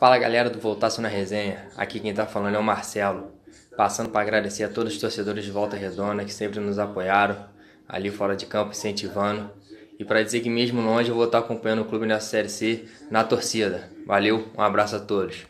Fala galera do Voltaço na Resenha, aqui quem tá falando é o Marcelo. Passando para agradecer a todos os torcedores de Volta Redonda que sempre nos apoiaram, ali fora de campo, incentivando. E para dizer que mesmo longe eu vou estar acompanhando o clube nessa Série C na torcida. Valeu, um abraço a todos.